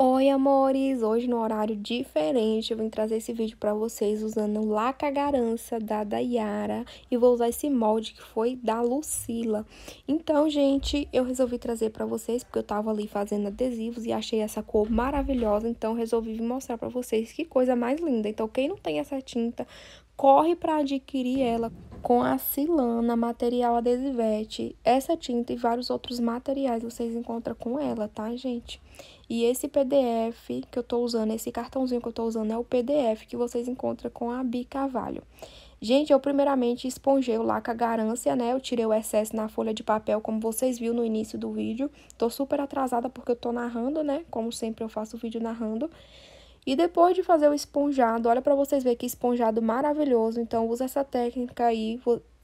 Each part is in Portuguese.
Oi, amores! Hoje, no horário diferente, eu vim trazer esse vídeo para vocês usando o Laca Garança da Dayara e vou usar esse molde que foi da Lucila. Então, gente, eu resolvi trazer para vocês porque eu tava ali fazendo adesivos e achei essa cor maravilhosa, então resolvi mostrar para vocês que coisa mais linda. Então, quem não tem essa tinta, corre para adquirir ela, com a Silana, material adesivete. Essa tinta e vários outros materiais vocês encontram com ela, tá, gente? E esse PDF que eu tô usando, esse cartãozinho que eu tô usando, é o PDF que vocês encontram com a Bicavalho. Gente, eu primeiramente esponjei o laca garância, né? Eu tirei o excesso na folha de papel, como vocês viram no início do vídeo. Tô super atrasada porque eu tô narrando, né? Como sempre eu faço o vídeo narrando. E depois de fazer o esponjado, olha para vocês verem que esponjado maravilhoso. Então, usa essa técnica aí,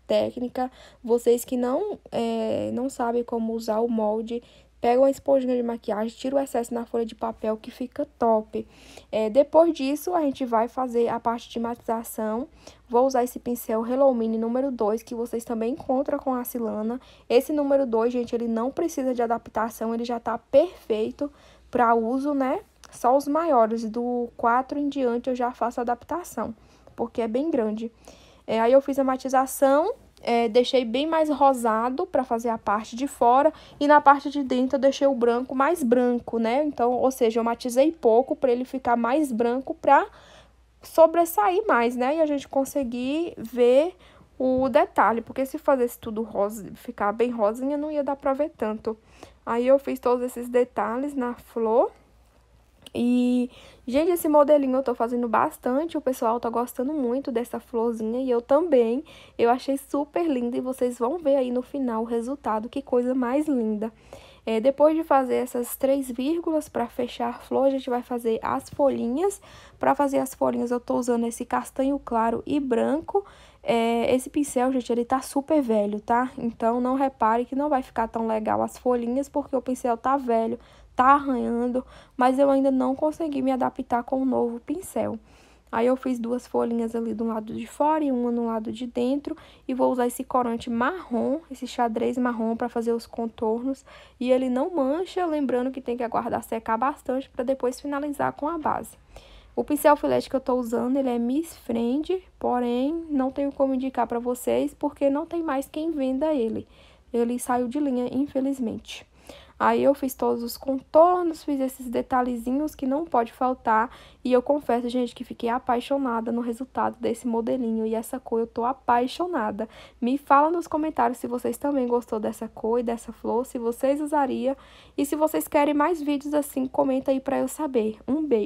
técnica. Vocês que não, é, não sabem como usar o molde, pega uma esponjinha de maquiagem, tira o excesso na folha de papel que fica top. É, depois disso, a gente vai fazer a parte de matização. Vou usar esse pincel Hello Mini número 2, que vocês também encontram com a Silana. Esse número 2, gente, ele não precisa de adaptação, ele já tá perfeito para uso, né? Só os maiores, do 4 em diante, eu já faço adaptação, porque é bem grande. É, aí eu fiz a matização, é, deixei bem mais rosado para fazer a parte de fora e na parte de dentro eu deixei o branco mais branco, né? Então, ou seja, eu matizei pouco para ele ficar mais branco para sobressair mais, né? E a gente conseguir ver o detalhe, porque se fazesse tudo rosa, ficar bem rosinha, não ia dar para ver tanto. Aí eu fiz todos esses detalhes na flor. E, gente, esse modelinho eu tô fazendo bastante, o pessoal tá gostando muito dessa florzinha e eu também. Eu achei super linda e vocês vão ver aí no final o resultado, que coisa mais linda. É, depois de fazer essas três vírgulas para fechar a flor, a gente vai fazer as folhinhas. Para fazer as folhinhas, eu tô usando esse castanho claro e branco. É, esse pincel, gente, ele tá super velho, tá? Então, não repare que não vai ficar tão legal as folhinhas, porque o pincel tá velho, tá arranhando, mas eu ainda não consegui me adaptar com o novo pincel. Aí eu fiz duas folhinhas ali do lado de fora e uma no lado de dentro. E vou usar esse corante marrom, esse xadrez marrom para fazer os contornos. E ele não mancha, lembrando que tem que aguardar secar bastante para depois finalizar com a base. O pincel filete que eu estou usando, ele é Miss Friend, porém, não tenho como indicar para vocês, porque não tem mais quem venda ele. Ele saiu de linha, infelizmente. Aí eu fiz todos os contornos, fiz esses detalhezinhos que não pode faltar. E eu confesso, gente, que fiquei apaixonada no resultado desse modelinho. E essa cor eu tô apaixonada. Me fala nos comentários se vocês também gostou dessa cor e dessa flor, se vocês usariam E se vocês querem mais vídeos assim, comenta aí pra eu saber. Um beijo!